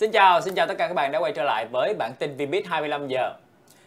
Xin chào, xin chào tất cả các bạn đã quay trở lại với bản tin Vbiz 25 giờ.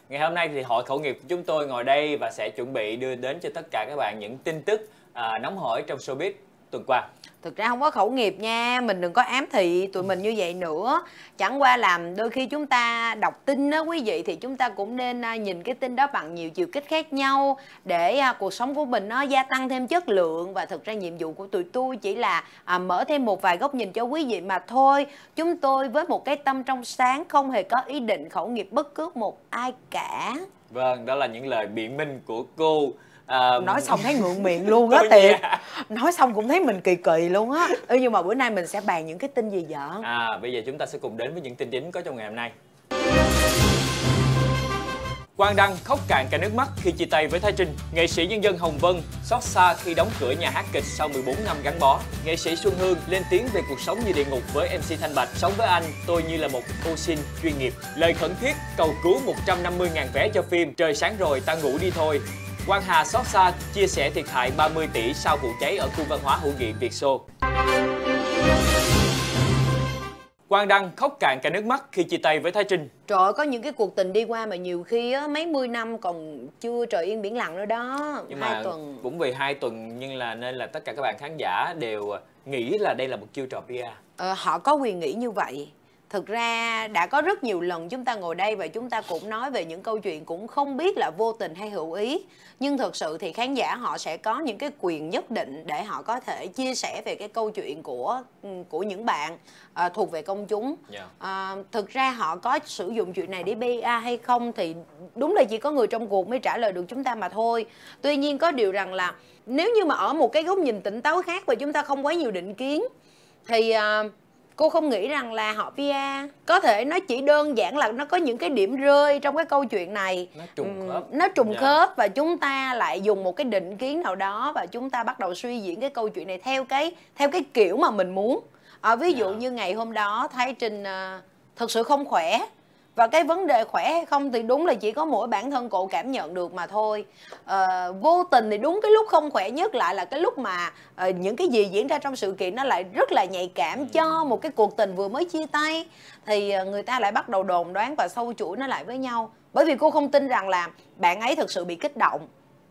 Ngày hôm nay thì hội khẩu nghiệp của chúng tôi ngồi đây và sẽ chuẩn bị đưa đến cho tất cả các bạn những tin tức à, nóng hổi trong showbiz tuần qua thực ra không có khẩu nghiệp nha mình đừng có ám thị tụi mình như vậy nữa chẳng qua làm đôi khi chúng ta đọc tin đó quý vị thì chúng ta cũng nên à, nhìn cái tin đó bằng nhiều chiều kích khác nhau để à, cuộc sống của mình nó gia tăng thêm chất lượng và thực ra nhiệm vụ của tụi tôi chỉ là à, mở thêm một vài góc nhìn cho quý vị mà thôi chúng tôi với một cái tâm trong sáng không hề có ý định khẩu nghiệp bất cứ một ai cả vâng đó là những lời biện minh của cô à... nói xong thấy ngượng miệng luôn á tiệt nói xong cũng thấy mình kỳ kỳ luôn á ừ, nhưng mà bữa nay mình sẽ bàn những cái tin gì vậy à bây giờ chúng ta sẽ cùng đến với những tin chính có trong ngày hôm nay Quang Đăng khóc cạn cả nước mắt khi chia tay với Thái Trinh. Nghệ sĩ nhân dân Hồng Vân xót xa khi đóng cửa nhà hát kịch sau 14 năm gắn bó. Nghệ sĩ Xuân Hương lên tiếng về cuộc sống như địa ngục với MC Thanh Bạch. Sống với anh, tôi như là một cô sinh chuyên nghiệp. Lời khẩn thiết cầu cứu 150.000 vé cho phim Trời sáng rồi ta ngủ đi thôi. Quang Hà xót xa chia sẻ thiệt hại 30 tỷ sau vụ cháy ở khu văn hóa hữu nghị Việt Xô. Quang Đăng khóc cạn cả nước mắt khi chia tay với Thái Trinh. Trời ơi, có những cái cuộc tình đi qua mà nhiều khi á, mấy mươi năm còn chưa trời yên biển lặng nữa đó. Nhưng hai mà tuần. cũng vì hai tuần nhưng là nên là tất cả các bạn khán giả đều à, nghĩ là đây là một chiêu trò PR. Ờ, họ có quyền nghĩ như vậy thực ra đã có rất nhiều lần chúng ta ngồi đây và chúng ta cũng nói về những câu chuyện cũng không biết là vô tình hay hữu ý nhưng thực sự thì khán giả họ sẽ có những cái quyền nhất định để họ có thể chia sẻ về cái câu chuyện của ừ, của những bạn à, thuộc về công chúng yeah. Dạ. Ờ, thực ra họ có sử dụng chuyện này để ba hay không thì đúng là chỉ có người trong cuộc mới trả lời được chúng ta mà thôi tuy nhiên có điều rằng là nếu như mà ở một cái góc nhìn tỉnh táo khác và chúng ta không quá nhiều định kiến thì uh, cô không nghĩ rằng là họ via có thể nó chỉ đơn giản là nó có những cái điểm rơi trong cái câu chuyện này nó trùng khớp, nó trùng yeah. Dạ. khớp và chúng ta lại dùng một cái định kiến nào đó và chúng ta bắt đầu suy diễn cái câu chuyện này theo cái theo cái kiểu mà mình muốn à, ví dụ yeah. Dạ. như ngày hôm đó thái trình uh, ờ, thật sự không khỏe và cái vấn đề khỏe hay không thì đúng là chỉ có mỗi bản thân cổ cảm nhận được mà thôi à, vô tình thì đúng cái lúc không khỏe nhất lại là cái lúc mà à, những cái gì diễn ra trong sự kiện nó lại rất là nhạy cảm ừ. cho một cái cuộc tình vừa mới chia tay thì ờ, người ta lại bắt đầu đồn đoán và sâu chuỗi nó lại với nhau bởi vì cô không tin rằng là bạn ấy thực sự bị kích động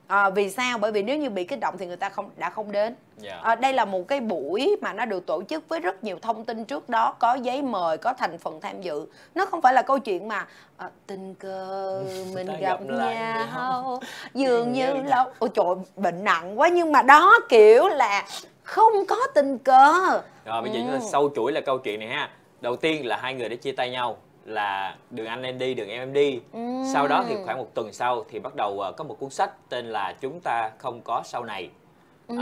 à, vì sao bởi vì nếu như bị kích động thì người ta không đã không đến yeah. Dạ. à, ờ, đây là một cái buổi mà nó được tổ chức với rất nhiều thông tin trước đó có giấy mời có thành phần tham dự nó không phải là câu chuyện mà à, tình cờ mình gặp, gặp nhau dường như lâu ôi trời bệnh nặng quá nhưng mà đó kiểu là không có tình cờ rồi bây giờ ừ. sâu chuỗi là câu chuyện này ha đầu tiên là hai người đã chia tay nhau là đường anh em đi đường em em đi ừ. sau đó thì khoảng một tuần sau thì bắt đầu ờ, có một cuốn sách tên là chúng ta không có sau này ừ.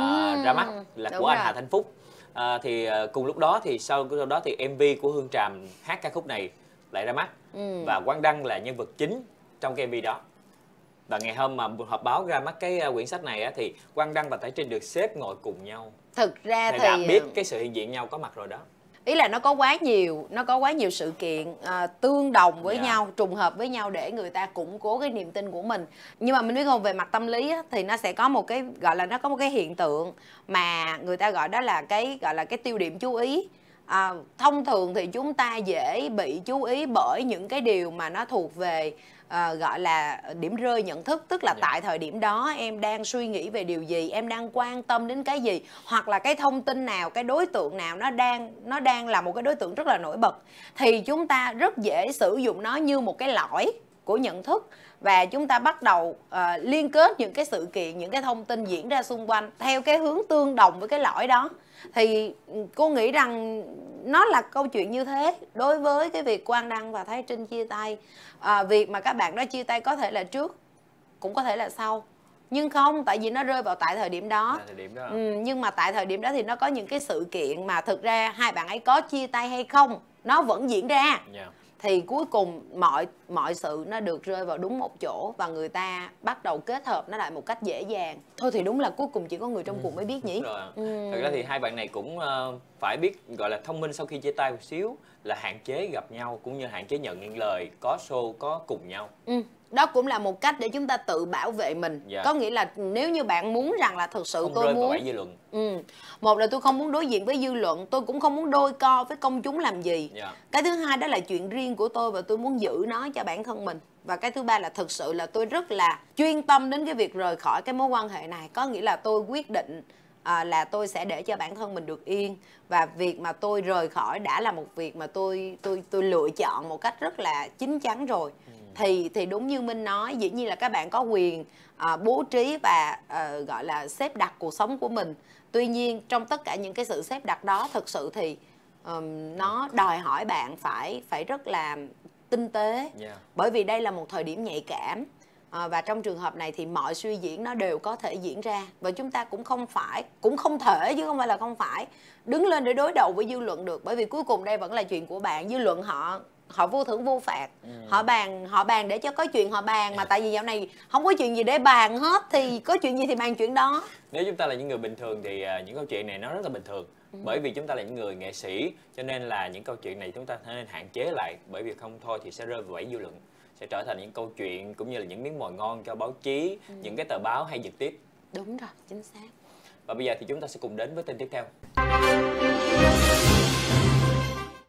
ra mắt là Đúng của rồi. anh hà thanh phúc à, thì cùng lúc đó thì sau sau đó thì mv của hương tràm hát ca khúc này lại ra mắt ừ. và quang đăng là nhân vật chính trong cái mv đó và ngày hôm mà họp báo ra mắt cái quyển sách này á, thì quang đăng và thái trinh được xếp ngồi cùng nhau thực ra thì, thì đã biết cái sự hiện diện nhau có mặt rồi đó ý là nó có quá nhiều nó có quá nhiều sự kiện à, tương đồng với yeah. Dạ. nhau trùng hợp với nhau để người ta củng cố cái niềm tin của mình nhưng mà mình biết không về mặt tâm lý á, thì nó sẽ có một cái gọi là nó có một cái hiện tượng mà người ta gọi đó là cái gọi là cái tiêu điểm chú ý à, thông thường thì chúng ta dễ bị chú ý bởi những cái điều mà nó thuộc về uh, gọi là điểm rơi nhận thức tức là yeah. Dạ. tại thời điểm đó em đang suy nghĩ về điều gì em đang quan tâm đến cái gì hoặc là cái thông tin nào cái đối tượng nào nó đang nó đang là một cái đối tượng rất là nổi bật thì chúng ta rất dễ sử dụng nó như một cái lõi của nhận thức và chúng ta bắt đầu uh, liên kết những cái sự kiện những cái thông tin diễn ra xung quanh theo cái hướng tương đồng với cái lõi đó thì ừ, cô nghĩ rằng nó là câu chuyện như thế đối với cái việc quan đăng và thái trinh chia tay à, việc mà các bạn đó chia tay có thể là trước cũng có thể là sau nhưng không tại vì nó rơi vào tại thời điểm đó, thời điểm đó. Ừ, nhưng mà tại thời điểm đó thì nó có những cái sự kiện mà thực ra hai bạn ấy có chia tay hay không nó vẫn diễn ra yeah dạ thì cuối cùng mọi mọi sự nó được rơi vào đúng một chỗ và người ta bắt đầu kết hợp nó lại một cách dễ dàng thôi thì đúng là cuối cùng chỉ có người trong ừ. cuộc mới biết nhỉ rồi. Ừ. thật ra thì hai bạn này cũng ờ, phải biết gọi là thông minh sau khi chia tay một xíu là hạn chế gặp nhau cũng như hạn chế nhận những lời có show có cùng nhau ừ đó cũng là một cách để chúng ta tự bảo vệ mình dạ. có nghĩa là nếu như bạn muốn rằng là thực sự không tôi rơi muốn dư luận. Ừ. một là tôi không muốn đối diện với dư luận tôi cũng không muốn đôi co với công chúng làm gì dạ. cái thứ hai đó là chuyện riêng của tôi và tôi muốn giữ nó cho bản thân mình và cái thứ ba là thực sự là tôi rất là chuyên tâm đến cái việc rời khỏi cái mối quan hệ này có nghĩa là tôi quyết định à, là tôi sẽ để cho bản thân mình được yên và việc mà tôi rời khỏi đã là một việc mà tôi tôi tôi lựa chọn một cách rất là chín chắn rồi ừ. thì thì đúng như minh nói dĩ nhiên là các bạn có quyền à, bố trí và à, gọi là xếp đặt cuộc sống của mình tuy nhiên trong tất cả những cái sự xếp đặt đó thực sự thì um, nó đòi hỏi bạn phải phải rất là tinh tế yeah. bởi vì đây là một thời điểm nhạy cảm Ờ, và trong trường hợp này thì mọi suy diễn nó đều có thể diễn ra và chúng ta cũng không phải cũng không thể chứ không phải là không phải đứng lên để đối đầu với dư luận được bởi vì cuối cùng đây vẫn là chuyện của bạn dư luận họ họ vô thưởng vô phạt ừ. họ bàn họ bàn để cho có chuyện họ bàn mà dạ. tại vì dạo này không có chuyện gì để bàn hết thì có chuyện gì thì bàn chuyện đó nếu chúng ta là những người bình thường thì à, những câu chuyện này nó rất là bình thường ừ. bởi vì chúng ta là những người nghệ sĩ cho nên là những câu chuyện này chúng ta nên hạn chế lại bởi vì không thôi thì sẽ rơi vào bẫy dư luận sẽ trở thành những câu chuyện cũng như là những miếng mồi ngon cho báo chí ừ. những cái tờ báo hay dịp tiếp đúng rồi chính xác và bây giờ thì chúng ta sẽ cùng đến với tin tiếp theo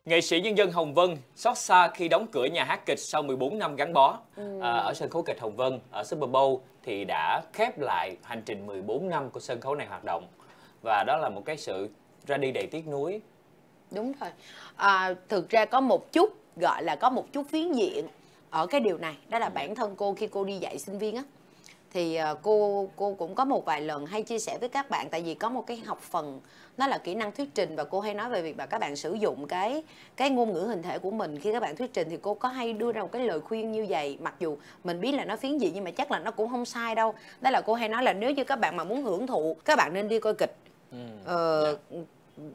Nghệ sĩ nhân dân Hồng Vân xót xa khi đóng cửa nhà hát kịch sau 14 năm gắn bó. Ừ. À, ở sân khấu kịch Hồng Vân ở Super Bowl thì đã khép lại hành trình 14 năm của sân khấu này hoạt động. Và đó là một cái sự ra đi đầy tiếc nuối. Đúng rồi. À, thực ra có một chút gọi là có một chút phiến diện ở cái điều này đó là bản thân cô khi cô đi dạy sinh viên á thì ờ, cô cô cũng có một vài lần hay chia sẻ với các bạn tại vì có một cái học phần nó là kỹ năng thuyết trình và cô hay nói về việc mà các bạn sử dụng cái cái ngôn ngữ hình thể của mình khi các bạn thuyết trình thì cô có hay đưa ra một cái lời khuyên như vậy mặc dù mình biết là nó phiến dị nhưng mà chắc là nó cũng không sai đâu đó là cô hay nói là nếu như các bạn mà muốn hưởng thụ các bạn nên đi coi kịch ừ, ờ, dạ.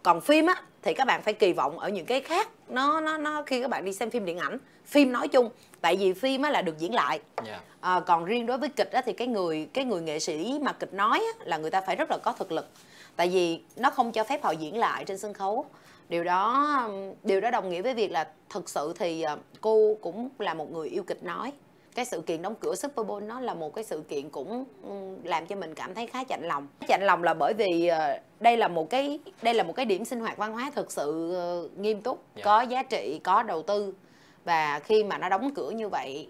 còn phim á thì các bạn phải kỳ vọng ở những cái khác nó nó nó khi các bạn đi xem phim điện ảnh phim nói chung tại vì phim á là được diễn lại yeah. Dạ. à, ờ, còn riêng đối với kịch á thì cái người cái người nghệ sĩ mà kịch nói á, là người ta phải rất là có thực lực tại vì nó không cho phép họ diễn lại trên sân khấu điều đó điều đó đồng nghĩa với việc là thực sự thì ờ, cô cũng là một người yêu kịch nói cái sự kiện đóng cửa Super Bowl nó là một cái sự kiện cũng ừ, làm cho mình cảm thấy khá chạnh lòng. Chạnh lòng là bởi vì ờ, đây là một cái đây là một cái điểm sinh hoạt văn hóa thực sự nghiêm túc, yeah. Dạ. có giá trị, có đầu tư và khi mà nó đóng cửa như vậy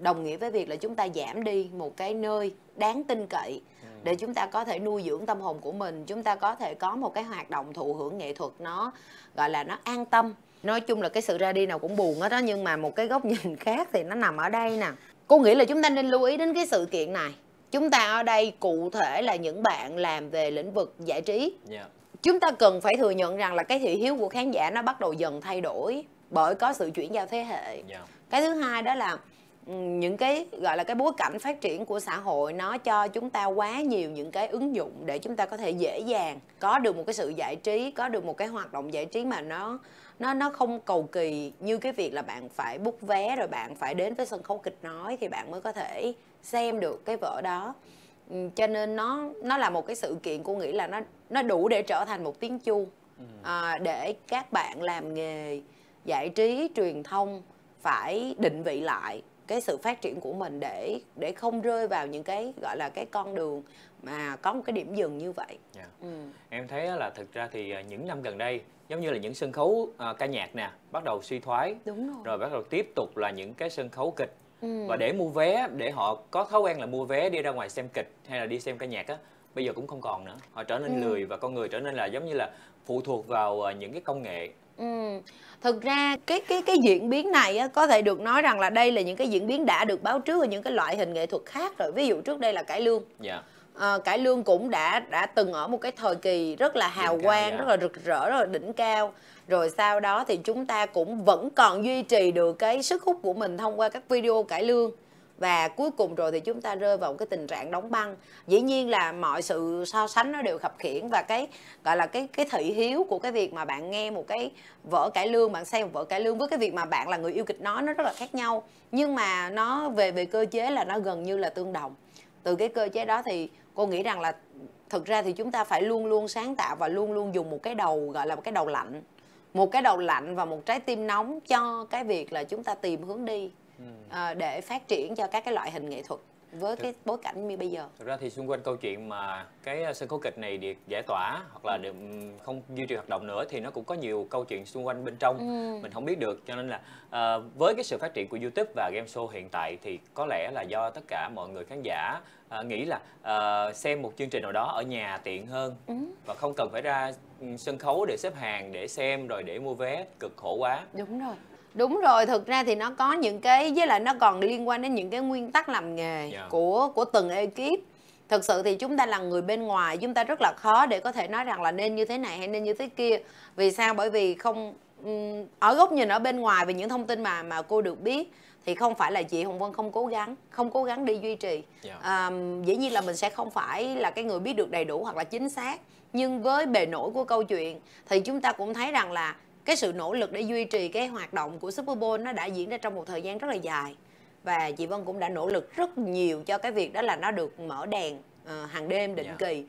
đồng nghĩa với việc là chúng ta giảm đi một cái nơi đáng tin cậy ừ. để chúng ta có thể nuôi dưỡng tâm hồn của mình chúng ta có thể có một cái hoạt động thụ hưởng nghệ thuật nó gọi là nó an tâm nói chung là cái sự ra đi nào cũng buồn hết đó nhưng mà một cái góc nhìn khác thì nó nằm ở đây nè cô nghĩ là chúng ta nên lưu ý đến cái sự kiện này chúng ta ở đây cụ thể là những bạn làm về lĩnh vực giải trí yeah. Dạ. chúng ta cần phải thừa nhận rằng là cái thị hiếu của khán giả nó bắt đầu dần thay đổi bởi có sự chuyển giao thế hệ yeah. Dạ. cái thứ hai đó là ừ, những cái gọi là cái bối cảnh phát triển của xã hội nó cho chúng ta quá nhiều những cái ứng dụng để chúng ta có thể dễ dàng có được một cái sự giải trí có được một cái hoạt động giải trí mà nó nó nó không cầu kỳ như cái việc là bạn phải bút vé rồi bạn phải đến với sân khấu kịch nói thì bạn mới có thể xem được cái vở đó ừ, cho nên nó nó là một cái sự kiện cô nghĩ là nó nó đủ để trở thành một tiếng chuông ừ. à, để các bạn làm nghề giải trí truyền thông phải định vị lại cái sự phát triển của mình để để không rơi vào những cái gọi là cái con đường mà có một cái điểm dừng như vậy. Yeah. Dạ. Ừ. Em thấy là thực ra thì à, những năm gần đây giống như là những sân khấu uh, ca nhạc nè bắt đầu suy thoái, Đúng rồi. rồi bắt đầu tiếp tục là những cái sân khấu kịch ừ. và để mua vé để họ có thói quen là mua vé đi ra ngoài xem kịch hay là đi xem ca nhạc á bây giờ cũng không còn nữa họ trở nên ừ. lười và con người trở nên là giống như là phụ thuộc vào à, những cái công nghệ Ừ. Thực ra cái cái cái diễn biến này á, có thể được nói rằng là đây là những cái diễn biến đã được báo trước ở những cái loại hình nghệ thuật khác rồi. Ví dụ trước đây là cải lương. Dạ. À, cải lương cũng đã đã từng ở một cái thời kỳ rất là hào đỉnh quang, dạ. rất là rực rỡ, rất là đỉnh cao. Rồi sau đó thì chúng ta cũng vẫn còn duy trì được cái sức hút của mình thông qua các video cải lương và cuối cùng rồi thì chúng ta rơi vào một cái tình trạng đóng băng dĩ nhiên là mọi sự so sánh nó đều khập khiển và cái gọi là cái cái thị hiếu của cái việc mà bạn nghe một cái vở cải lương bạn xem một vở cải lương với cái việc mà bạn là người yêu kịch nói nó rất là khác nhau nhưng mà nó về về cơ chế là nó gần như là tương đồng từ cái cơ chế đó thì cô nghĩ rằng là thực ra thì chúng ta phải luôn luôn sáng tạo và luôn luôn dùng một cái đầu gọi là một cái đầu lạnh một cái đầu lạnh và một trái tim nóng cho cái việc là chúng ta tìm hướng đi Ừ. Ờ, để phát triển cho các cái loại hình nghệ thuật với thực, cái bối cảnh như bây giờ thực ra thì xung quanh câu chuyện mà cái ờ, sân khấu kịch này được giải tỏa hoặc là ừ. được không duy trì hoạt động nữa thì nó cũng có nhiều câu chuyện xung quanh bên trong ừ. mình không biết được cho nên là uh, với cái sự phát triển của youtube và game show hiện tại thì có lẽ là do tất cả mọi người khán giả uh, nghĩ là uh, xem một chương trình nào đó ở nhà tiện hơn ừ. và không cần phải ra sân khấu để xếp hàng để xem rồi để mua vé cực khổ quá đúng rồi đúng rồi thực ra thì nó có những cái với lại nó còn liên quan đến những cái nguyên tắc làm nghề yeah. Dạ. của của từng ekip thực sự thì chúng ta là người bên ngoài chúng ta rất là khó để có thể nói rằng là nên như thế này hay nên như thế kia vì sao bởi vì không ở góc nhìn ở bên ngoài về những thông tin mà mà cô được biết thì không phải là chị Hồng Vân không cố gắng không cố gắng đi duy trì yeah. Dạ. à, dĩ nhiên là mình sẽ không phải là cái người biết được đầy đủ hoặc là chính xác nhưng với bề nổi của câu chuyện thì chúng ta cũng thấy rằng là cái sự nỗ lực để duy trì cái hoạt động của Super Bowl nó đã diễn ra trong một thời gian rất là dài và chị Vân cũng đã nỗ lực rất nhiều cho cái việc đó là nó được mở đèn uh, hàng đêm định yeah. Dạ. kỳ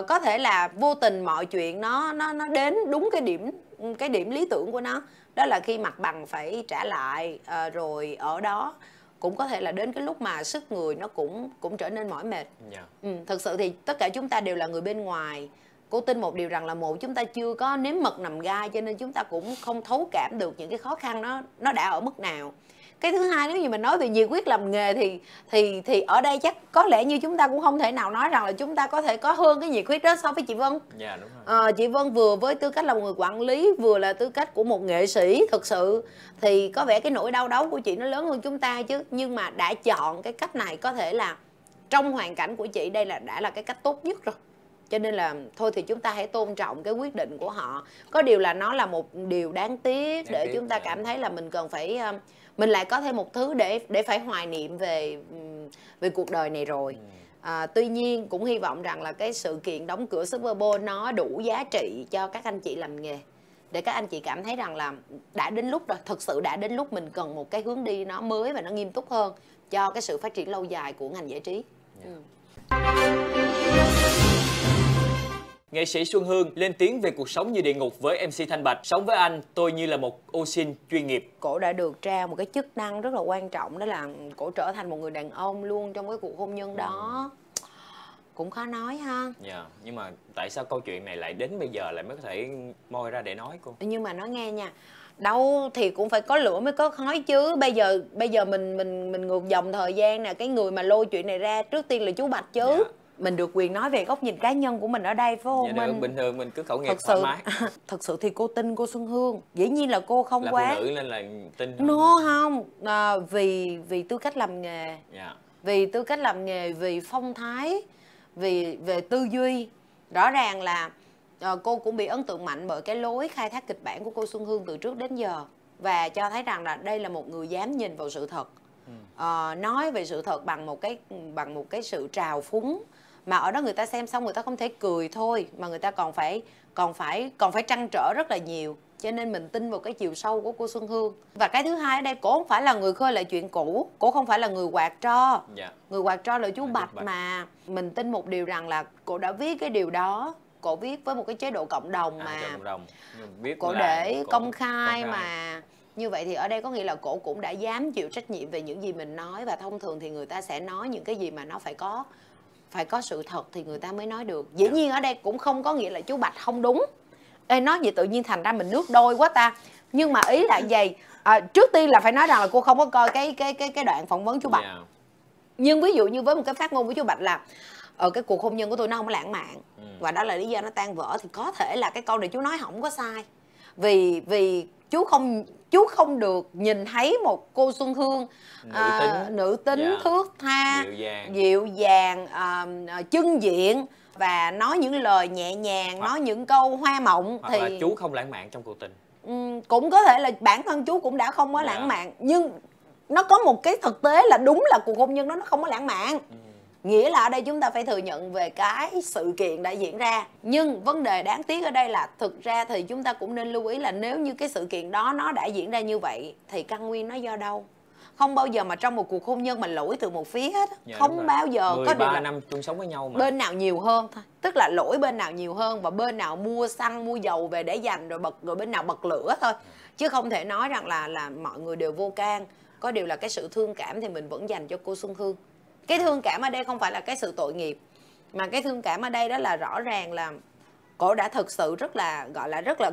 uh, có thể là vô tình mọi chuyện nó nó nó đến đúng cái điểm cái điểm lý tưởng của nó đó là khi mặt bằng phải trả lại uh, rồi ở đó cũng có thể là đến cái lúc mà sức người nó cũng cũng trở nên mỏi mệt yeah. Dạ. ừ, thật sự thì tất cả chúng ta đều là người bên ngoài cô tin một điều rằng là một chúng ta chưa có nếm mật nằm gai cho nên chúng ta cũng không thấu cảm được những cái khó khăn nó nó đã ở mức nào cái thứ hai nếu như mình nói về nhiệt quyết làm nghề thì thì thì ở đây chắc có lẽ như chúng ta cũng không thể nào nói rằng là chúng ta có thể có hơn cái nhiệt huyết đó so với chị Vân. yeah, dạ, đúng rồi. À, chị Vân vừa với tư cách là một người quản lý vừa là tư cách của một nghệ sĩ thực sự thì có vẻ cái nỗi đau đớn của chị nó lớn hơn chúng ta chứ nhưng mà đã chọn cái cách này có thể là trong hoàn cảnh của chị đây là đã là cái cách tốt nhất rồi cho nên là thôi thì chúng ta hãy tôn trọng cái quyết định của họ có điều là nó là một điều đáng tiếc để chúng ta dạ. cảm thấy là mình cần phải ờ, mình lại có thêm một thứ để để phải hoài niệm về về cuộc đời này rồi ừ. à, tuy nhiên cũng hy vọng rằng là cái sự kiện đóng cửa Super Bowl nó đủ giá trị cho các anh chị làm nghề để các anh chị cảm thấy rằng là đã đến lúc rồi thực sự đã đến lúc mình cần một cái hướng đi nó mới và nó nghiêm túc hơn cho cái sự phát triển lâu dài của ngành giải trí yeah. Dạ. ừ nghệ sĩ Xuân Hương lên tiếng về cuộc sống như địa ngục với MC Thanh Bạch. Sống với anh, tôi như là một ô xin chuyên nghiệp. Cổ đã được trao một cái chức năng rất là quan trọng đó là cổ trở thành một người đàn ông luôn trong cái cuộc hôn nhân ừ. đó cũng khó nói ha dạ yeah, nhưng mà tại sao câu chuyện này lại đến bây giờ lại mới có thể môi ra để nói cô nhưng mà nói nghe nha đâu thì cũng phải có lửa mới có khói chứ bây giờ bây giờ mình mình mình ngược dòng thời gian nè cái người mà lôi chuyện này ra trước tiên là chú bạch chứ yeah dạ mình được quyền nói về góc nhìn cá nhân của mình ở đây phải không dạ được, mình bình thường mình cứ khẩu nghiệp thật thoải mái thật sự thì cô tin cô xuân hương dĩ nhiên là cô không là quá phụ nữ nên là tin không? không à, vì vì tư cách làm nghề dạ. vì tư cách làm nghề vì phong thái vì về tư duy rõ ràng là à, cô cũng bị ấn tượng mạnh bởi cái lối khai thác kịch bản của cô xuân hương từ trước đến giờ và cho thấy rằng là đây là một người dám nhìn vào sự thật uh, à, nói về sự thật bằng một cái bằng một cái sự trào phúng mà ở đó người ta xem xong người ta không thể cười thôi mà người ta còn phải còn phải còn phải trăn trở rất là nhiều cho nên mình tin vào cái chiều sâu của cô Xuân Hương và cái thứ hai ở đây cổ không phải là người khơi lại chuyện cũ cổ không phải là người quạt tro yeah. Dạ. người quạt tro là chú Bạch, Bạch mà mình tin một điều rằng là cổ đã viết cái điều đó cổ viết với một cái chế độ cộng đồng à, mà à, cộng đồng. Biết cổ để cổ công, khai công khai mà như vậy thì ở đây có nghĩa là cổ cũng đã dám chịu trách nhiệm về những gì mình nói và thông thường thì người ta sẽ nói những cái gì mà nó phải có phải có sự thật thì người ta mới nói được dĩ dạ. nhiên ở đây cũng không có nghĩa là chú bạch không đúng Ê, nói vậy tự nhiên thành ra mình nước đôi quá ta nhưng mà ý là vậy à, trước tiên là phải nói rằng là cô không có coi cái cái cái cái đoạn phỏng vấn chú bạch yeah. Dạ. nhưng ví dụ như với một cái phát ngôn của chú bạch là ở ờ, cái cuộc hôn nhân của tôi nó không lãng mạn ừ. và đó là lý do nó tan vỡ thì có thể là cái câu này chú nói không có sai vì vì chú không chú không được nhìn thấy một cô xuân hương nữ à, tính, à, nữ tính dạ. thước tha dịu dàng, dịu dàng à, à, chân diện và nói những lời nhẹ nhàng hoặc, nói những câu hoa mộng hoặc thì là chú không lãng mạn trong cuộc tình um, cũng có thể là bản thân chú cũng đã không có dạ. lãng mạn nhưng nó có một cái thực tế là đúng là cuộc hôn nhân đó nó không có lãng mạn ừ nghĩa là ở đây chúng ta phải thừa nhận về cái sự kiện đã diễn ra nhưng vấn đề đáng tiếc ở đây là thực ra thì chúng ta cũng nên lưu ý là nếu như cái sự kiện đó nó đã diễn ra như vậy thì căn nguyên nó do đâu không bao giờ mà trong một cuộc hôn nhân mình lỗi từ một phía hết dạ, không bao giờ có điều là năm chung sống với nhau mà bên nào nhiều hơn thôi tức là lỗi bên nào nhiều hơn và bên nào mua xăng mua dầu về để dành rồi bật rồi bên nào bật lửa thôi chứ không thể nói rằng là là mọi người đều vô can có điều là cái sự thương cảm thì mình vẫn dành cho cô Xuân Hương cái thương cảm ở đây không phải là cái sự tội nghiệp mà cái thương cảm ở đây đó là rõ ràng là cổ đã thực sự rất là gọi là rất là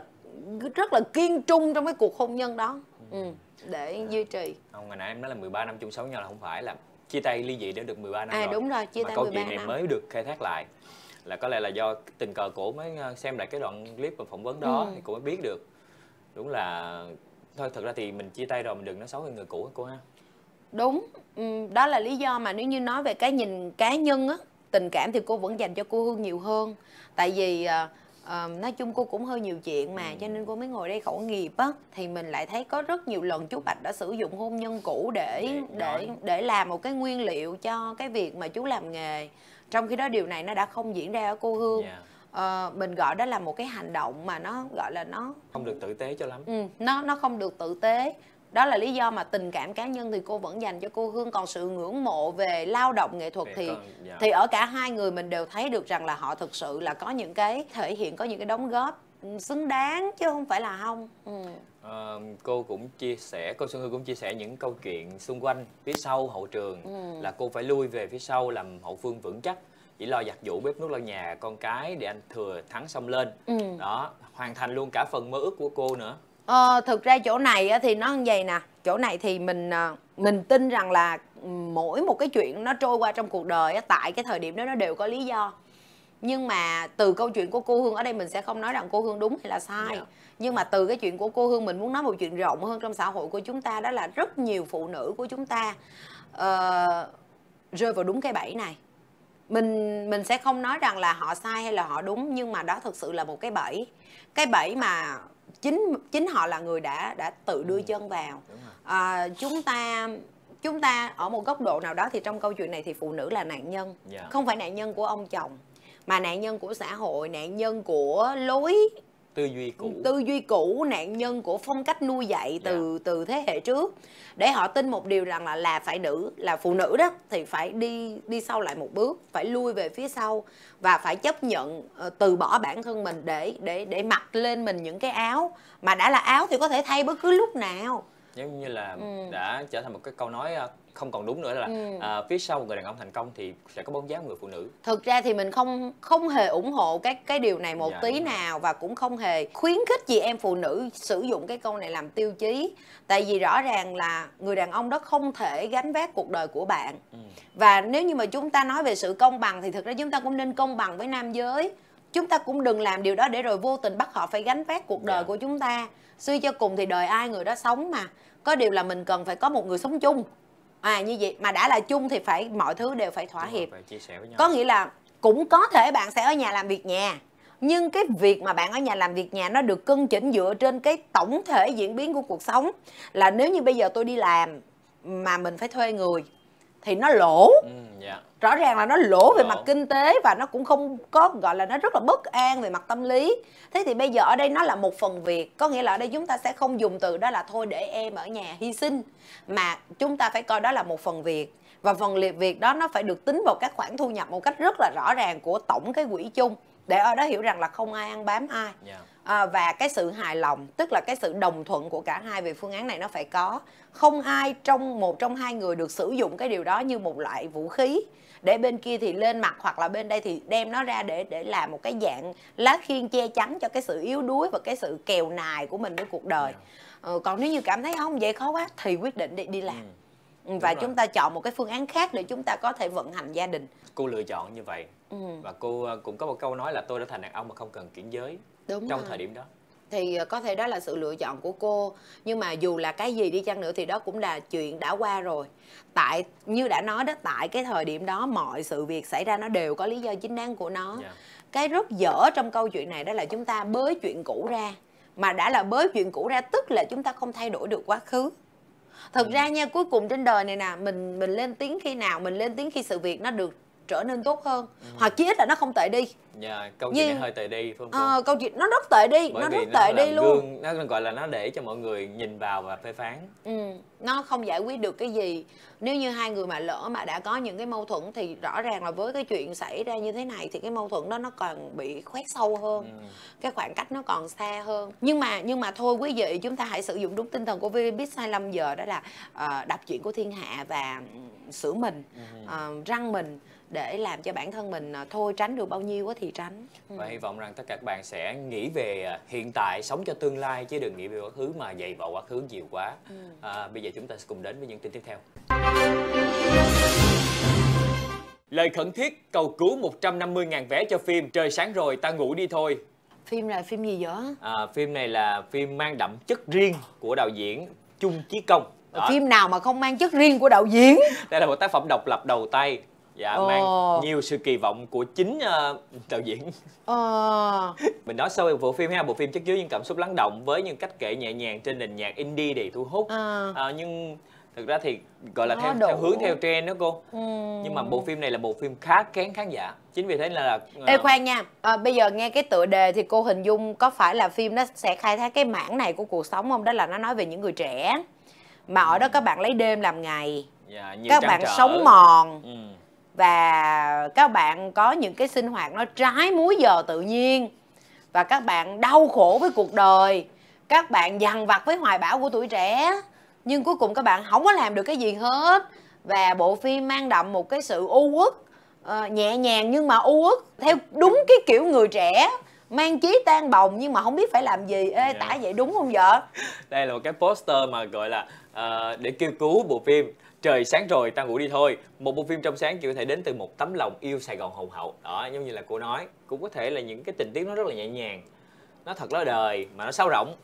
rất là kiên trung trong cái cuộc hôn nhân đó ừ. để duy trì không ngày nãy em nói là 13 năm chung sống nhau là không phải là chia tay ly dị đã được 13 năm à, rồi đúng rồi chia mà tay câu 13 chuyện này năm. mới được khai thác lại là có lẽ là do tình cờ cổ mới ờ, xem lại cái đoạn clip và phỏng vấn đó ừ. thì cổ mới biết được đúng là thôi thật ra thì mình chia tay rồi mình đừng nói xấu về người cũ của cô ha đúng ừ, đó là lý do mà nếu như nói về cái nhìn cá nhân á tình cảm thì cô vẫn dành cho cô hương nhiều hơn tại vì uh, nói chung cô cũng hơi nhiều chuyện mà cho nên cô mới ngồi đây khẩu nghiệp á thì mình lại thấy có rất nhiều lần chú bạch đã sử dụng hôn nhân cũ để để để làm một cái nguyên liệu cho cái việc mà chú làm nghề trong khi đó điều này nó đã không diễn ra ở cô hương Uh, mình gọi đó là một cái hành động mà nó gọi là nó không được tử tế cho lắm ừ, nó nó không được tử tế đó là lý do mà tình cảm cá nhân thì cô vẫn dành cho cô hương còn sự ngưỡng mộ về lao động nghệ thuật thì dạ. thì ở cả hai người mình đều thấy được rằng là họ thực sự là có những cái thể hiện có những cái đóng góp ừ, xứng đáng chứ không phải là không ừ. à, cô cũng chia sẻ cô xuân hương cũng chia sẻ những câu chuyện xung quanh phía sau hậu trường ừ. là cô phải lui về phía sau làm hậu phương vững chắc chỉ lo giặt giũ bếp nước lau nhà con cái để anh thừa thắng xong lên ừ. đó hoàn thành luôn cả phần mơ ước của cô nữa Ờ, thực ra chỗ này thì nó như vậy nè chỗ này thì mình ờ, mình tin rằng là mỗi một cái chuyện nó trôi qua trong cuộc đời tại cái thời điểm đó nó đều có lý do nhưng mà từ câu chuyện của cô hương ở đây mình sẽ không nói rằng cô hương đúng hay là sai yeah. Dạ. nhưng mà từ cái chuyện của cô hương mình muốn nói một chuyện rộng hơn trong xã hội của chúng ta đó là rất nhiều phụ nữ của chúng ta uh, rơi vào đúng cái bẫy này mình mình sẽ không nói rằng là họ sai hay là họ đúng nhưng mà đó thực sự là một cái bẫy cái bẫy mà chính chính họ là người đã đã tự đưa ừ. chân vào à, chúng ta chúng ta ở một góc độ nào đó thì trong câu chuyện này thì phụ nữ là nạn nhân yeah. Dạ. không phải nạn nhân của ông chồng mà nạn nhân của xã hội nạn nhân của lối tư duy cũ tư duy cũ nạn nhân của phong cách nuôi dạy từ yeah. Dạ. từ thế hệ trước để họ tin một điều rằng là là phải nữ là phụ nữ đó thì phải đi đi sau lại một bước phải lui về phía sau và phải chấp nhận ờ, từ bỏ bản thân mình để để để mặc lên mình những cái áo mà đã là áo thì có thể thay bất cứ lúc nào nếu như là ừ. đã trở thành một cái câu nói ờ, không còn đúng nữa là ừ. à, phía sau một người đàn ông thành công thì sẽ có bóng dáng người phụ nữ thực ra thì mình không không hề ủng hộ cái cái điều này một dạ, tí nào và cũng không hề khuyến khích chị em phụ nữ sử dụng cái câu này làm tiêu chí tại vì rõ ràng là người đàn ông đó không thể gánh vác cuộc đời của bạn ừ. và nếu như mà chúng ta nói về sự công bằng thì thực ra chúng ta cũng nên công bằng với nam giới chúng ta cũng đừng làm điều đó để rồi vô tình bắt họ phải gánh vác cuộc đời yeah. Dạ. của chúng ta suy cho cùng thì đời ai người đó sống mà có điều là mình cần phải có một người sống chung à như vậy mà đã là chung thì phải mọi thứ đều phải thỏa Đúng hiệp phải chia sẻ với nhau. có nghĩa là cũng có thể bạn sẽ ở nhà làm việc nhà nhưng cái việc mà bạn ở nhà làm việc nhà nó được cân chỉnh dựa trên cái tổng thể diễn biến của cuộc sống là nếu như bây giờ tôi đi làm mà mình phải thuê người thì nó lỗ ừ, yeah. Dạ. rõ ràng là nó lỗ về lỗ. mặt kinh tế và nó cũng không có gọi là nó rất là bất an về mặt tâm lý thế thì bây giờ ở đây nó là một phần việc có nghĩa là ở đây chúng ta sẽ không dùng từ đó là thôi để em ở nhà hy sinh mà chúng ta phải coi đó là một phần việc và phần liệt việc đó nó phải được tính vào các khoản thu nhập một cách rất là rõ ràng của tổng cái quỹ chung để ở đó hiểu rằng là không ai ăn bám ai yeah. Dạ à, và cái sự hài lòng tức là cái sự đồng thuận của cả hai về phương án này nó phải có không ai trong một trong hai người được sử dụng cái điều đó như một loại vũ khí để bên kia thì lên mặt hoặc là bên đây thì đem nó ra để để làm một cái dạng lá khiên che chắn cho cái sự yếu đuối và cái sự kèo nài của mình với cuộc đời ừ, còn nếu như cảm thấy không vậy khó quá thì quyết định đi đi làm ừ, ừ, và Đúng chúng rồi. ta chọn một cái phương án khác để chúng ta có thể vận hành gia đình cô lựa chọn như vậy ừ. và cô ờ, cũng có một câu nói là tôi đã thành đàn ông mà không cần kiểm giới Đúng trong rồi. thời điểm đó thì ờ, có thể đó là sự lựa chọn của cô nhưng mà dù là cái gì đi chăng nữa thì đó cũng là chuyện đã qua rồi tại như đã nói đó tại cái thời điểm đó mọi sự việc xảy ra nó đều có lý do chính đáng của nó yeah. Dạ. cái rất dở trong câu chuyện này đó là chúng ta bới chuyện cũ ra mà đã là bới chuyện cũ ra tức là chúng ta không thay đổi được quá khứ thật ừ. ra nha cuối cùng trên đời này nè mình mình lên tiếng khi nào mình lên tiếng khi sự việc nó được trở nên tốt hơn ừ. hoặc chí ít là nó không tệ đi dạ câu chuyện hơi tệ đi phải không à, câu chuyện nó rất tệ đi Bởi nó rất nó tệ đi luôn gương, nó gọi là nó để cho mọi người nhìn vào và phê phán ừ nó không giải quyết được cái gì nếu như hai người mà lỡ mà đã có những cái mâu thuẫn thì rõ ràng là với cái chuyện xảy ra như thế này thì cái mâu thuẫn đó nó còn bị khoét sâu hơn ừ. cái khoảng cách nó còn xa hơn nhưng mà nhưng mà thôi quý vị chúng ta hãy sử dụng đúng tinh thần của biết sai lầm giờ đó là uh, đọc chuyện của thiên hạ và ừ, sửa mình uh, răng mình để làm cho bản thân mình à, thôi tránh được bao nhiêu thì tránh ừ. và hy vọng rằng tất cả các bạn sẽ nghĩ về à, hiện tại sống cho tương lai chứ đừng nghĩ về quá khứ mà dày vào quá khứ nhiều quá ừ. à, bây giờ chúng ta sẽ cùng đến với những tin tiếp theo Lời khẩn thiết cầu cứu 150.000 vé cho phim Trời sáng rồi ta ngủ đi thôi Phim là phim gì vậy? À, phim này là phim mang đậm chất riêng của đạo diễn Trung Chí Công đó. Phim nào mà không mang chất riêng của đạo diễn Đây là một tác phẩm độc lập đầu tay dạ ờ. mang nhiều sự kỳ vọng của chính uh, đạo diễn ờ. mình nói sâu về bộ phim ha bộ phim chất chứa những cảm xúc lắng động với những cách kể nhẹ nhàng trên nền nhạc indie để thu hút à. à, nhưng thực ra thì gọi là theo, theo hướng theo trend đó cô ừ. nhưng mà bộ phim này là bộ phim khá kén khán giả chính vì thế là, là Ê khoan nha à, bây giờ nghe cái tựa đề thì cô hình dung có phải là phim nó sẽ khai thác cái mảng này của cuộc sống không đó là nó nói về những người trẻ mà ở đó ừ. các bạn lấy đêm làm ngày dạ, các bạn trở. sống mòn ừ và các bạn có những cái sinh hoạt nó trái múi giờ tự nhiên và các bạn đau khổ với cuộc đời các bạn dằn vặt với hoài bão của tuổi trẻ nhưng cuối cùng các bạn không có làm được cái gì hết và bộ phim mang đậm một cái sự u uất ờ, nhẹ nhàng nhưng mà u uất theo đúng cái kiểu người trẻ mang chí tan bồng nhưng mà không biết phải làm gì ê yeah. Dạ. tả vậy đúng không vợ đây là một cái poster mà gọi là uh, để kêu cứu bộ phim trời sáng rồi ta ngủ đi thôi một bộ phim trong sáng chỉ có thể đến từ một tấm lòng yêu sài gòn hùng hậu đó giống như là cô nói cũng có thể là những cái tình tiết nó rất là nhẹ nhàng nó thật ló đời mà nó sáo rỗng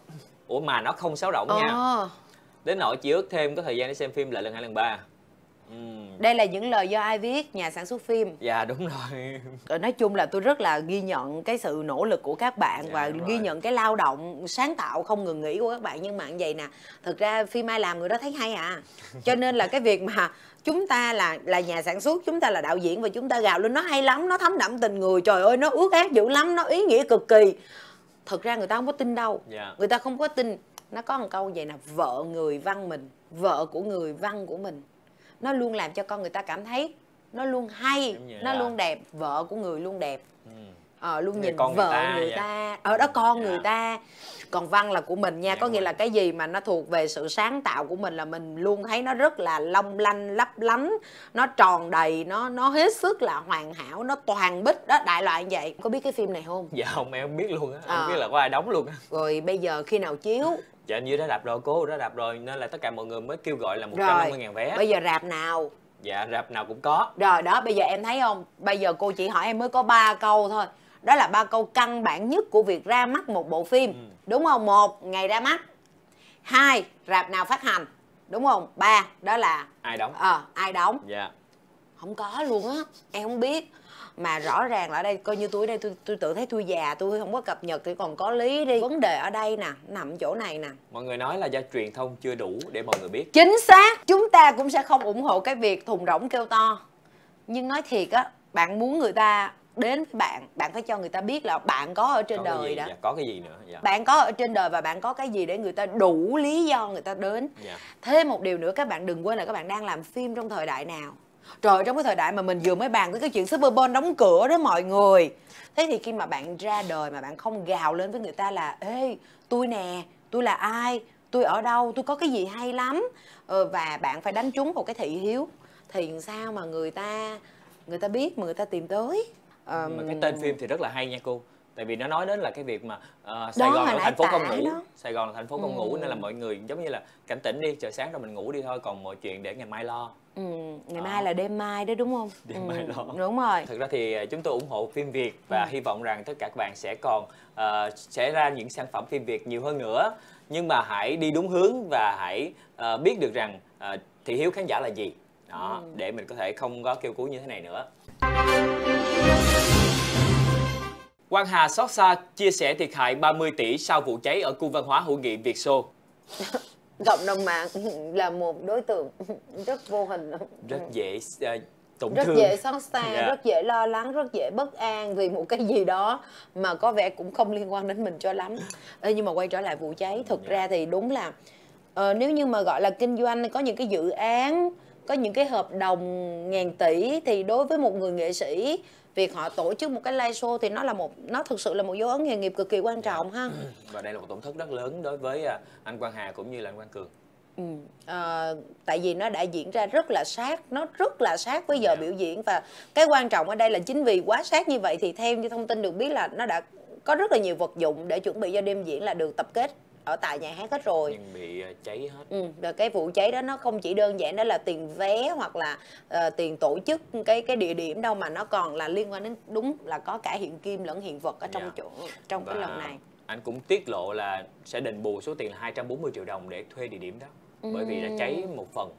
ủa mà nó không sáo rỗng nha ờ. đến nỗi chỉ ước thêm có thời gian để xem phim lại lần hai lần ba Ừ. Đây là những lời do ai viết, nhà sản xuất phim. Dạ đúng rồi. Ờ, nói chung là tôi rất là ghi nhận cái sự nỗ lực của các bạn dạ, và ghi rồi. nhận cái lao động sáng tạo không ngừng nghỉ của các bạn nhưng mà như vậy nè. Thực ra phim ai làm người đó thấy hay à. Cho nên là cái việc mà chúng ta là là nhà sản xuất, chúng ta là đạo diễn và chúng ta gào lên nó hay lắm, nó thấm đậm tình người. Trời ơi nó ước ác dữ lắm, nó ý nghĩa cực kỳ. Thực ra người ta không có tin đâu. Dạ. Người ta không có tin. Nó có một câu vậy nè, vợ người văn mình, vợ của người văn của mình nó luôn làm cho con người ta cảm thấy nó luôn hay nó luôn đẹp vợ của người luôn đẹp ừ ờ, luôn dạ, nhìn con vợ người ta, người ta ở ờ, đó con yeah. Dạ. người ta còn văn là của mình nha yeah. Dạ có nghĩa là cái gì mà nó thuộc về sự sáng tạo của mình là mình luôn thấy nó rất là long lanh lấp lánh nó tròn đầy nó nó hết sức là hoàn hảo nó toàn bích đó đại loại như vậy có biết cái phim này không dạ không em không biết luôn á à. không ờ. biết là có ai đóng luôn á rồi bây giờ khi nào chiếu dạ như đã đạp rồi cô đã đạp rồi nên là tất cả mọi người mới kêu gọi là một trăm năm mươi ngàn vé bây giờ rạp nào dạ rạp nào cũng có rồi đó bây giờ em thấy không bây giờ cô chỉ hỏi em mới có ba câu thôi đó là ba câu căn bản nhất của việc ra mắt một bộ phim ừ. đúng không một ngày ra mắt hai rạp nào phát hành đúng không ba đó là ai đóng ờ à, ai đóng dạ không có luôn á em không biết mà rõ ràng là ở đây coi như tôi ở đây tôi tôi tự thấy tôi già tôi không có cập nhật thì còn có lý đi vấn đề ở đây nè nằm chỗ này nè mọi người nói là do truyền thông chưa đủ để mọi người biết chính xác chúng ta cũng sẽ không ủng hộ cái việc thùng rỗng kêu to nhưng nói thiệt á bạn muốn người ta đến bạn bạn phải cho người ta biết là bạn có ở trên có đời gì, đó dạ, có cái gì nữa dạ. bạn có ở trên đời và bạn có cái gì để người ta đủ lý do người ta đến dạ. thêm một điều nữa các bạn đừng quên là các bạn đang làm phim trong thời đại nào Trời trong cái thời đại mà mình vừa mới bàn với cái chuyện Super Bowl đóng cửa đó mọi người Thế thì khi mà bạn ra đời mà bạn không gào lên với người ta là Ê tôi nè, tôi là ai, tôi ở đâu, tôi có cái gì hay lắm ờ, Và bạn phải đánh trúng một cái thị hiếu Thì sao mà người ta người ta biết mà người ta tìm tới um... mà cái tên phim thì rất là hay nha cô tại vì nó nói đến là cái việc mà uh, Sài đó, Gòn là thành phố công ngủ đó. Sài Gòn là thành phố công ừ. ngủ nên là mọi người giống như là cảnh tỉnh đi trời sáng rồi mình ngủ đi thôi còn mọi chuyện để ngày mai lo ừ. ngày à. mai là đêm mai đó đúng không đêm ừ. mai lo đúng rồi thực ra thì ờ, chúng tôi ủng hộ phim Việt và ừ. hy vọng rằng tất cả các bạn sẽ còn uh, sẽ ra những sản phẩm phim Việt nhiều hơn nữa nhưng mà hãy đi đúng hướng và hãy uh, biết được rằng uh, thị hiếu khán giả là gì đó ừ. để mình có thể không có kêu cứu như thế này nữa Quang Hà xót xa chia sẻ thiệt hại 30 tỷ sau vụ cháy ở khu văn hóa hữu nghị Việt Xô. Cộng đồng mạng là một đối tượng rất vô hình. Rất dễ uh, tổn thương. Rất dễ xót xa, yeah. Dạ. rất dễ lo lắng, rất dễ bất an vì một cái gì đó mà có vẻ cũng không liên quan đến mình cho lắm. Ê, nhưng mà quay trở lại vụ cháy, thực yeah. Dạ. ra thì đúng là uh, nếu như mà gọi là kinh doanh có những cái dự án, có những cái hợp đồng ngàn tỷ thì đối với một người nghệ sĩ việc họ tổ chức một cái live show thì nó là một nó thực sự là một dấu ấn nghề nghiệp cực kỳ quan trọng ha ừ, và đây là một tổn thất rất lớn đối với à, anh Quang Hà cũng như là anh Quang Cường Ừ. À, tại vì nó đã diễn ra rất là sát nó rất là sát với giờ yeah. Dạ. biểu diễn và cái quan trọng ở đây là chính vì quá sát như vậy thì theo như thông tin được biết là nó đã có rất là nhiều vật dụng để chuẩn bị cho đêm diễn là được tập kết ở tại nhà hát hết rồi nhưng bị ờ, cháy hết ừ, rồi cái vụ cháy đó nó không chỉ đơn giản đó là tiền vé hoặc là uh, tiền tổ chức cái cái địa điểm đâu mà nó còn là liên quan đến đúng là có cả hiện kim lẫn hiện vật ở trong yeah. Dạ. chỗ trong Và cái lần này anh cũng tiết lộ là sẽ đền bù số tiền là 240 triệu đồng để thuê địa điểm đó bởi vì là cháy một phần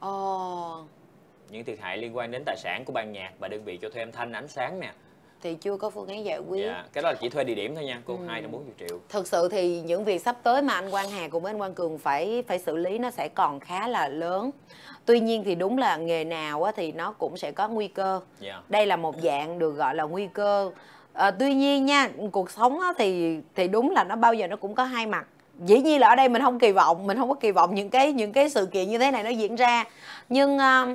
Ồ. Oh. Những thiệt hại liên quan đến tài sản của ban nhạc và đơn vị cho thuê âm thanh ánh sáng nè thì chưa có phương án giải quyết dạ. cái đó là chỉ thuê địa điểm thôi nha cô ừ. hai trăm bốn triệu thực sự thì những việc sắp tới mà anh quang hà cùng với anh quang cường phải phải xử lý nó sẽ còn khá là lớn tuy nhiên thì đúng là nghề nào thì nó cũng sẽ có nguy cơ dạ. đây là một dạng được gọi là nguy cơ à, tuy nhiên nha cuộc sống thì thì đúng là nó bao giờ nó cũng có hai mặt dĩ nhiên là ở đây mình không kỳ vọng mình không có kỳ vọng những cái những cái sự kiện như thế này nó diễn ra nhưng uh,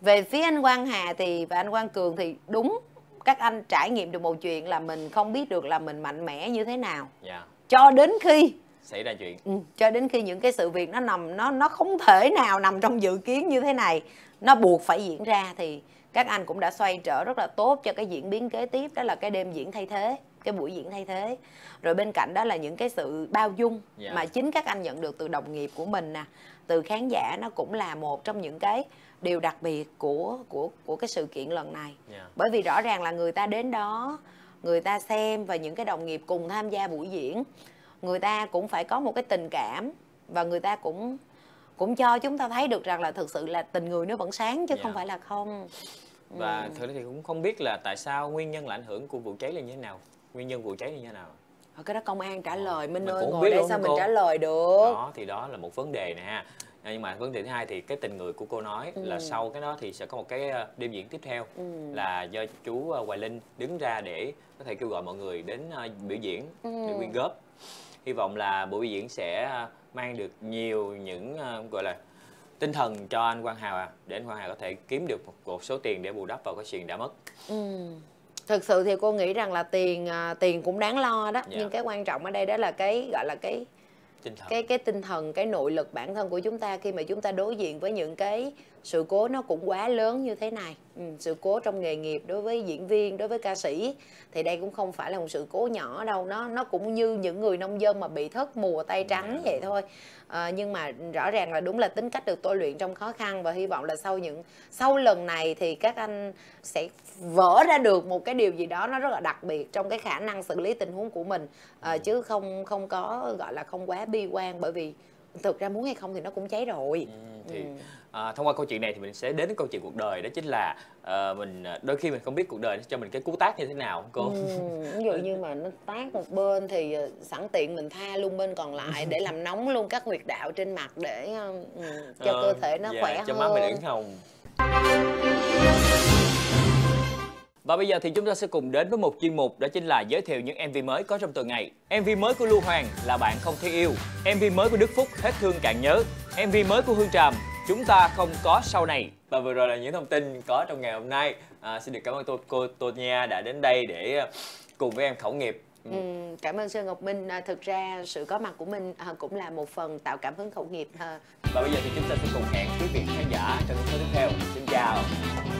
về phía anh quang hà thì và anh quang cường thì đúng các anh trải nghiệm được một chuyện là mình không biết được là mình mạnh mẽ như thế nào yeah. Dạ. cho đến khi xảy ra chuyện ừ, cho đến khi những cái sự việc nó nằm nó nó không thể nào nằm trong dự kiến như thế này nó buộc phải diễn ra thì các anh cũng đã xoay trở rất là tốt cho cái diễn biến kế tiếp đó là cái đêm diễn thay thế cái buổi diễn thay thế rồi bên cạnh đó là những cái sự bao dung yeah. Dạ. mà chính các anh nhận được từ đồng nghiệp của mình nè từ khán giả nó cũng là một trong những cái điều đặc biệt của của của cái sự kiện lần này yeah. Dạ. bởi vì rõ ràng là người ta đến đó người ta xem và những cái đồng nghiệp cùng tham gia buổi diễn người ta cũng phải có một cái tình cảm và người ta cũng cũng cho chúng ta thấy được rằng là thực sự là tình người nó vẫn sáng chứ yeah. không dạ. phải là không và ừ. thực thì cũng không biết là tại sao nguyên nhân là ảnh hưởng của vụ cháy là như thế nào nguyên nhân vụ cháy là như thế nào ờ, cái đó công an trả ờ, lời minh mình ơi ngồi đây sao mình trả lời được đó thì đó là một vấn đề nè nhưng mà vấn đề thứ hai thì cái tình người của cô nói ừ. là sau cái đó thì sẽ có một cái ờ, đêm diễn tiếp theo ừ. là do chú ờ, Hoài Linh đứng ra để có thể kêu gọi mọi người đến ờ, biểu diễn ừ. để quyên góp hy vọng là buổi biểu diễn sẽ mang được nhiều những gọi là tinh thần cho anh Quang Hào à, để anh Quang Hào có thể kiếm được một, một số tiền để bù đắp vào cái chuyện đã mất. Ừ. Thực sự thì cô nghĩ rằng là tiền tiền cũng đáng lo đó, dạ. nhưng cái quan trọng ở đây đó là cái gọi là cái tinh thần. cái cái tinh thần cái nội lực bản thân của chúng ta khi mà chúng ta đối diện với những cái sự cố nó cũng quá lớn như thế này ừ, sự cố trong nghề nghiệp đối với diễn viên đối với ca sĩ thì đây cũng không phải là một sự cố nhỏ đâu nó nó cũng như những người nông dân mà bị thất mùa tay trắng dạ. vậy thôi à, nhưng mà rõ ràng là đúng là tính cách được tôi luyện trong khó khăn và hy vọng là sau những sau lần này thì các anh sẽ vỡ ra được một cái điều gì đó nó rất là đặc biệt trong cái khả năng xử lý tình huống của mình à, chứ không không có gọi là không quá bi quan bởi vì thực ra muốn hay không thì nó cũng cháy rồi ừ, thì ừ. à, thông qua câu chuyện này thì mình sẽ đến câu chuyện cuộc đời đó chính là ờ, à, mình đôi khi mình không biết cuộc đời cho mình cái cú tác như thế nào cô ừ, ví dụ như mà nó tác một bên thì ờ, sẵn tiện mình tha luôn bên còn lại để làm nóng luôn các huyệt đạo trên mặt để ừ, cho à, cơ thể nó dạ, khỏe cho hơn cho má mình hồng và bây giờ thì chúng ta sẽ cùng đến với một chuyên mục đó chính là giới thiệu những MV mới có trong tuần này. MV mới của Lưu Hoàng là Bạn Không thấy Yêu, MV mới của Đức Phúc Hết Thương Cạn Nhớ, MV mới của Hương Tràm Chúng Ta Không Có Sau Này. Và vừa rồi là những thông tin có trong ngày hôm nay. À, xin được cảm ơn tôi cô Tô Nha đã đến đây để à, cùng với em khẩu nghiệp ừ. ừ. cảm ơn sơn ngọc minh à, thực ra sự có mặt của mình à, cũng là một phần tạo cảm hứng khẩu nghiệp ha à. và bây giờ thì chúng ta sẽ cùng hẹn quý vị khán giả trong những số tiếp theo xin chào